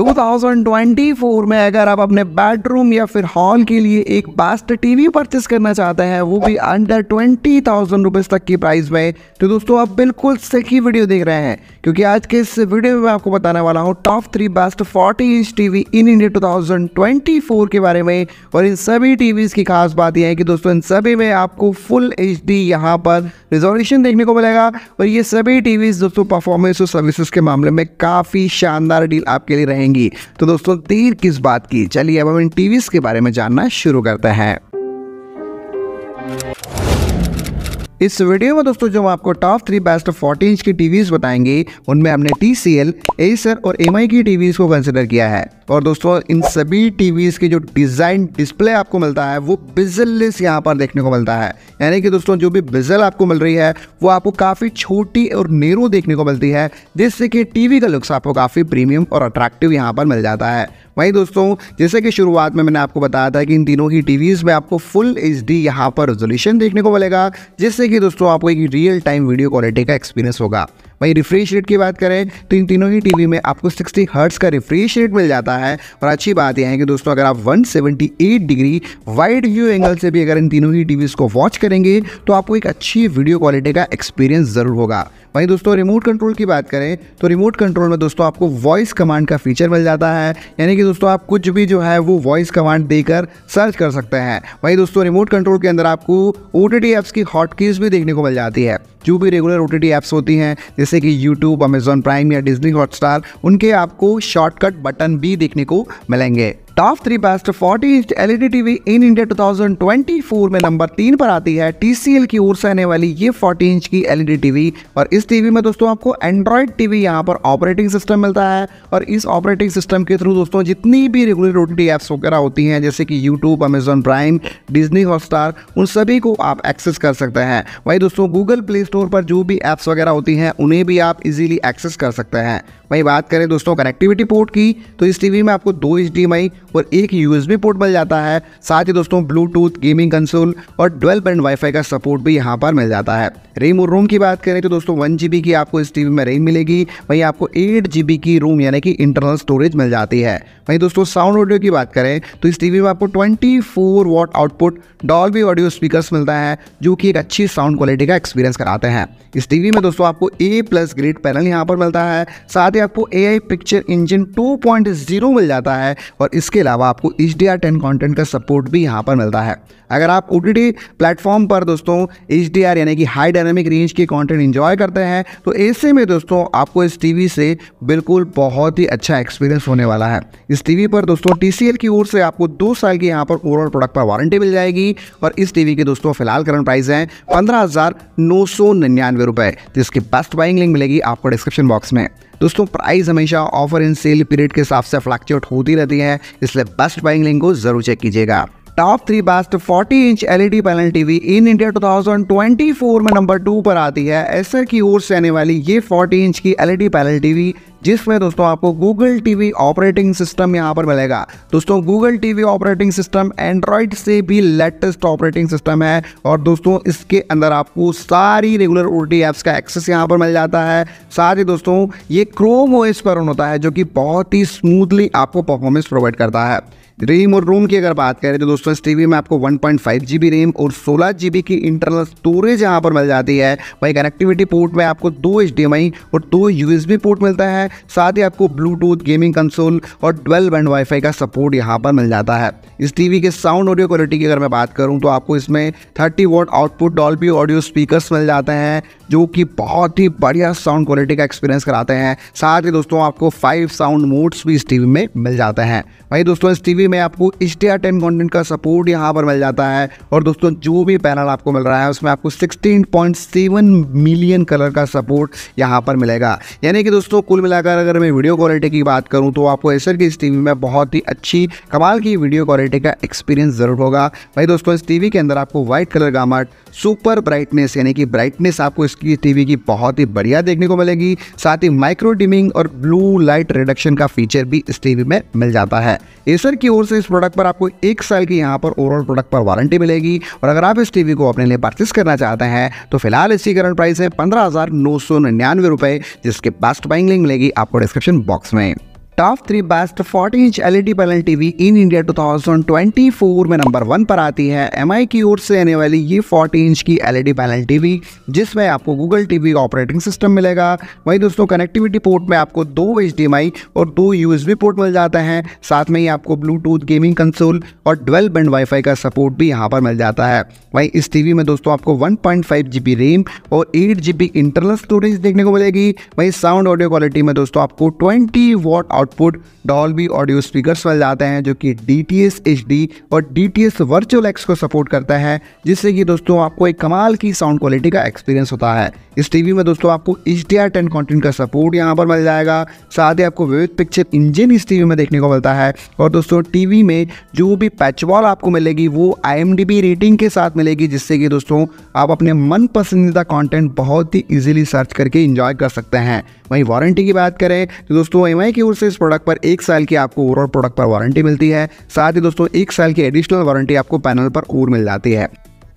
2024 में अगर आप अपने बेडरूम या फिर हॉल के लिए एक बेस्ट टीवी परचेस करना चाहते हैं वो भी अंडर ट्वेंटी थाउजेंड रुपीज़ तक की प्राइस में तो दोस्तों आप बिल्कुल सही वीडियो देख रहे हैं क्योंकि आज के इस वीडियो में आपको बताने वाला हूँ top three best forty inch TV in India two के बारे में और इन सभी टीवीज़ की खास बात यह है कि दोस्तों इन सभी में आपको फुल एच डी यहाँ पर रिजोल्यूशन देखने को मिलेगा और ये सभी टीवी दोस्तों परफॉर्मेंस और सर्विसेज के मामले में काफ़ी शानदार डील आपके लिए रहेंगे जाएंगी तो दोस्तों देर किस बात की चलिए अब हम इन टीवीज के बारे में जानना शुरू करते हैं इस वीडियो में दोस्तों जो हम आपको top three best forty inch की टीवीज बताएंगे उनमें हमने टी सी एल एसर और एम आई की टीवीज को कंसिडर किया है और दोस्तों इन सभी टीवीज के जो डिजाइन डिस्प्ले आपको मिलता है वो बिजललेस यहाँ पर देखने को मिलता है यानी कि दोस्तों जो भी बिजल आपको मिल रही है वो आपको काफ़ी छोटी और नेरो देखने को मिलती है जिससे कि टीवी का लुक्स आपको काफ़ी प्रीमियम और अट्रैक्टिव यहाँ पर मिल जाता है वहीं दोस्तों जैसे कि शुरुआत में मैंने आपको बताया था कि इन तीनों की टीवीज़ में आपको फुल एच डी यहाँ पर रेजोल्यूशन देखने को मिलेगा जिससे कि दोस्तों आपको एक रियल टाइम वीडियो क्वालिटी का एक्सपीरियंस होगा वहीं रिफ्रेश रेट की बात करें तो इन तीनों ही टीवी में आपको सिक्सटी हर्ट्स का रिफ्रेश रेट मिल जाता है और अच्छी बात यह है कि दोस्तों अगर आप 178 डिग्री वाइड व्यू एंगल से भी अगर इन तीनों ही टीवीज़ को वॉच करेंगे तो आपको एक अच्छी वीडियो क्वालिटी का एक्सपीरियंस ज़रूर होगा वहीं दोस्तों रिमोट कंट्रोल की बात करें तो रिमोट कंट्रोल में दोस्तों आपको वॉइस कमांड का फीचर मिल जाता है यानी कि दोस्तों आप कुछ भी जो है वो वॉइस कमांड देकर सर्च कर सकते हैं वहीं दोस्तों रिमोट कंट्रोल के अंदर आपको ओ टी एप्स की हॉटकीज भी देखने को मिल जाती है जो भी रेगुलर ओ टी एप्स होती हैं जैसे कि यूट्यूब Amazon प्राइम या डिजनी हॉटस्टार उनके आपको शॉर्टकट बटन भी देखने को मिलेंगे top three best 40 inch LED TV in India 2024 में नंबर तीन पर आती है टीसीएल की ओर से आने वाली ये 40 इंच की एलईडी टीवी और इस टीवी में दोस्तों आपको एंड्रॉयड टीवी यहाँ पर ऑपरेटिंग सिस्टम मिलता है और इस ऑपरेटिंग सिस्टम के थ्रू दोस्तों जितनी भी रेगुलर रोटी ऐप्स वगैरह होती हैं जैसे कि YouTube Amazon prime Disney Hotstar उन सभी को आप एक्सेस कर सकते हैं वही दोस्तों गूगल प्ले स्टोर पर जो भी एप्स वगैरह होती हैं उन्हें भी आप इजीली एक्सेस कर सकते हैं वहीं बात करें दोस्तों कनेक्टिविटी पोर्ट की तो इस टीवी में आपको दो एच और एक यू पोर्ट मिल जाता है साथ ही दोस्तों ब्लूटूथ गेमिंग कंसोल और ट्वेल्व पॉइंट वाईफाई का सपोर्ट भी यहाँ पर मिल जाता है रैम और रोम की बात करें तो दोस्तों वन जी की आपको इस टीवी में रैम मिलेगी वहीं आपको एट जी की रोम यानी कि इंटरनल स्टोरेज मिल जाती है वहीं दोस्तों साउंड ऑडियो की बात करें तो इस टीवी में आपको 24 watt output Dolby audio speakers मिलता है जो कि एक अच्छी साउंड क्वालिटी का एक्सपीरियंस कराते हैं इस टीवी में दोस्तों आपको ए प्लस ग्रिड पैनल यहाँ पर मिलता है साथ ही आपको ए पिक्चर इंजन टू मिल जाता है और इसके अलावा आपको एच डी कंटेंट का सपोर्ट भी यहाँ पर मिलता है अगर आप ओ प्लेटफॉर्म पर दोस्तों एच यानी कि हाई डायनेमिक रेंज के कंटेंट इन्जॉय करते हैं तो ऐसे में दोस्तों आपको इस टीवी से बिल्कुल बहुत ही अच्छा एक्सपीरियंस होने वाला है इस टीवी पर दोस्तों टी की ओर से आपको दो साल की यहाँ पर ओवरऑल प्रोडक्ट पर वारंटी मिल जाएगी और इस टीवी के दोस्तों फिलहाल करंट प्राइस है पंद्रह रुपए नौ सौ जिसकी बेस्ट बाइंग लिंक मिलेगी आपको डिस्क्रिप्शन बॉक्स में दोस्तों प्राइस हमेशा ऑफर इन सेल पीरियड के हिसाब से फ्लैक्चुएट होती रहती है इसलिए बेस्ट बाइंग लिंक को जरूर चेक कीजिएगा top three best 40 inch LED panel TV in India 2024 में नंबर टू पर आती है एसर की ओर से आने वाली ये 40 इंच की एलईडी पैनल टीवी जिसमें दोस्तों आपको गूगल टीवी ऑपरेटिंग सिस्टम यहाँ पर मिलेगा दोस्तों Google TV operating system Android से भी लेटेस्ट ऑपरेटिंग सिस्टम है और दोस्तों इसके अंदर आपको सारी रेगुलर ओ एप्स का एक्सेस यहाँ पर मिल जाता है साथ ही दोस्तों ये क्रोम ओएस पर होता है जो कि बहुत ही स्मूथली आपको परफॉर्मेंस प्रोवाइड करता है रेम और रोम की अगर बात करें तो दोस्तों इस टीवी में आपको 1.5 जीबी रेम और 16 जीबी की इंटरनल स्टोरेज यहाँ पर मिल जाती है वही कनेक्टिविटी पोर्ट में आपको दो एच और दो यूएसबी पोर्ट मिलता है साथ ही आपको ब्लूटूथ गेमिंग कंसोल और ट्वेल्व एंड वाईफाई का सपोर्ट यहाँ पर मिल जाता है इस टीवी के साउंड ऑडियो क्वालिटी की अगर मैं बात करूँ तो आपको इसमें thirty watt output Dolby audio speaker मिल जाते हैं जो कि बहुत ही बढ़िया साउंड क्वालिटी का एक्सपीरियंस कराते हैं साथ ही दोस्तों आपको फाइव साउंड मोड्स भी इस टीवी में मिल जाते हैं वहीं दोस्तों इस टीवी में आपको एच डी कंटेंट का सपोर्ट यहाँ पर मिल जाता है और दोस्तों जो भी पैनल आपको मिल रहा है उसमें आपको सेवन मिलियन कलर का सपोर्ट यहाँ पर मिलेगा यानी कि दोस्तों कुल मिलाकर अगर मैं वीडियो क्वालिटी की बात करूँ तो आपको एसर की इस टीवी में बहुत ही अच्छी कमाल की वीडियो क्वालिटी का एक्सपीरियंस ज़रूर होगा वही दोस्तों इस टीवी के अंदर आपको white colour gamut super brightness यानी कि ब्राइटनेस आपको इस की टीवी की बहुत ही बढ़िया देखने को मिलेगी साथ ही माइक्रो डिमिंग और ब्लू लाइट रिडक्शन का फीचर भी इस टीवी में मिल जाता है एसर की ओर से इस प्रोडक्ट पर आपको एक साल की यहाँ पर ओवरऑल प्रोडक्ट पर वारंटी मिलेगी और अगर आप इस टीवी को अपने लिए परचेस करना चाहते हैं तो फिलहाल इसकी करंट प्राइस है पंद्रह जिसके बेस्ट बाइंग लिंक मिलेगी आपको डिस्क्रिप्शन बॉक्स में top three best 40 inch LED panel TV in India 2024 में नंबर वन पर आती है एम की ओर से आने वाली ये 40 इंच की एलईडी पैनल टीवी जिसमें आपको गूगल टीवी ऑपरेटिंग सिस्टम मिलेगा वहीं दोस्तों कनेक्टिविटी पोर्ट में आपको दो एच और दो यू पोर्ट मिल जाते हैं साथ में ही आपको ब्लूटूथ गेमिंग कंसोल और ट्वेल्व बैंड वाईफाई का सपोर्ट भी यहाँ पर मिल जाता है वहीं इस टीवी में दोस्तों आपको वन पॉइंट रेम और एट इंटरनल स्टोरेज देखने को मिलेगी वहीं साउंड ऑडियो क्वालिटी में दोस्तों आपको twenty watt out output Dolby audio speakers मिल जाते हैं जो कि D T S H D और D T S virtual X को सपोर्ट करता है जिससे कि दोस्तों आपको एक कमाल की साउंड क्वालिटी का एक्सपीरियंस होता है इस टीवी में दोस्तों आपको H D R ten content का सपोर्ट यहाँ पर मिल जाएगा साथ ही आपको विविध पिक्चर इंजन इस टीवी में देखने को मिलता है और दोस्तों टीवी में जो भी पैचवॉल आपको मिलेगी वो I M D B rating के साथ मिलेगी जिससे कि दोस्तों आप अपने मन पसंदीदा कॉन्टेंट बहुत ही ईजिली सर्च करके इंजॉय कर सकते हैं वहीं वारंटी की बात करें तो दोस्तों एम की ओर से इस प्रोडक्ट पर एक साल की आपको ओवरऑल प्रोडक्ट पर वारंटी मिलती है साथ ही दोस्तों एक साल की एडिशनल वारंटी आपको पैनल पर और मिल जाती है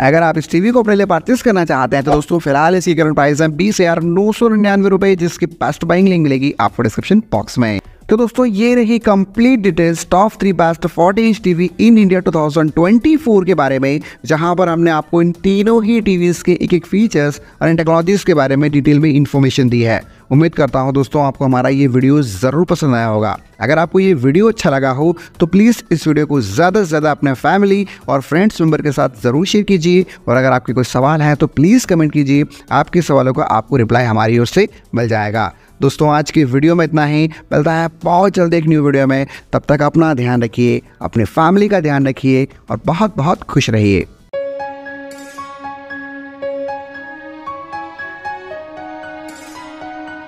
अगर आप इस टीवी को अपने लिए परचेस करना चाहते हैं तो दोस्तों फिलहाल इसकी करंट प्राइस है बीस हजार नौ सौ निन्यानवे रुपए जिसकी बेस्ट बाइंग लिंक मिलेगी आपको डिस्क्रिप्शन बॉक्स में तो दोस्तों ये रही complete details top three best forty inch TV in India 2024 के बारे में जहां पर हमने आपको इन तीनों ही टीवीज के एक एक फीचर्स और इन टेक्नोलॉजीज के बारे में डिटेल में इन्फॉर्मेशन दी है उम्मीद करता हूं दोस्तों आपको हमारा ये वीडियो ज़रूर पसंद आया होगा अगर आपको ये वीडियो अच्छा लगा हो तो प्लीज़ इस वीडियो को ज़्यादा से ज़्यादा अपने फैमिली और फ्रेंड्स मेम्बर के साथ ज़रूर शेयर कीजिए और अगर आपके कोई सवाल हैं तो प्लीज़ कमेंट कीजिए आपके सवालों का आपको रिप्लाई हमारी ओर से मिल जाएगा दोस्तों आज की वीडियो में इतना ही मिलता है बहुत जल्द एक न्यू वीडियो में तब तक अपना ध्यान रखिए अपने फैमिली का ध्यान रखिए और बहुत बहुत खुश रहिए